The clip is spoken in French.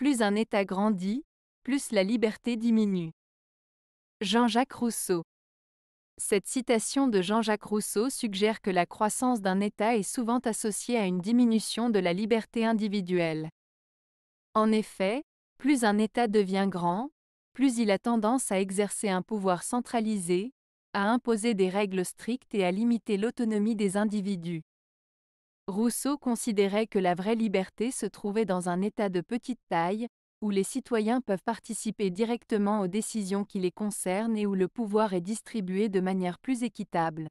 Plus un État grandit, plus la liberté diminue. Jean-Jacques Rousseau Cette citation de Jean-Jacques Rousseau suggère que la croissance d'un État est souvent associée à une diminution de la liberté individuelle. En effet, plus un État devient grand, plus il a tendance à exercer un pouvoir centralisé, à imposer des règles strictes et à limiter l'autonomie des individus. Rousseau considérait que la vraie liberté se trouvait dans un État de petite taille, où les citoyens peuvent participer directement aux décisions qui les concernent et où le pouvoir est distribué de manière plus équitable.